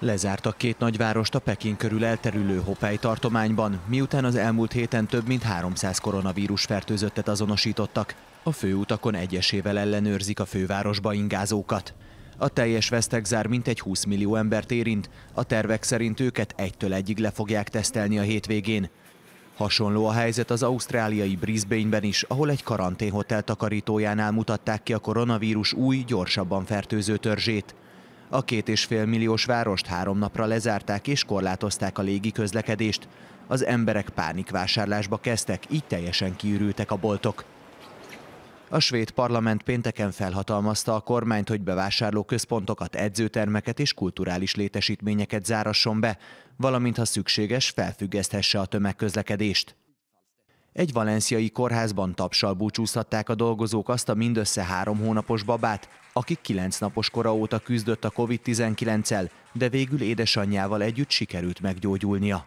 Lezártak két nagyvárost a Peking körül elterülő Hopei tartományban, miután az elmúlt héten több mint 300 koronavírus fertőzöttet azonosítottak. A főutakon egyesével ellenőrzik a fővárosba ingázókat. A teljes vesztegzár mintegy 20 millió embert érint, a tervek szerint őket egytől egyig le fogják tesztelni a hétvégén. Hasonló a helyzet az ausztráliai Brisbaneben is, ahol egy karanténhotel takarítójánál mutatták ki a koronavírus új, gyorsabban fertőző törzsét. A két és fél milliós várost három napra lezárták és korlátozták a légi közlekedést. Az emberek pánikvásárlásba kezdtek, így teljesen kiürültek a boltok. A svéd parlament pénteken felhatalmazta a kormányt, hogy bevásárló központokat, edzőtermeket és kulturális létesítményeket zárasson be, valamint ha szükséges, felfüggeszthesse a tömegközlekedést. Egy valenciai kórházban tapsal búcsúztatták a dolgozók azt a mindössze három hónapos babát, aki 9 napos kora óta küzdött a COVID-19-el, de végül édesanyjával együtt sikerült meggyógyulnia.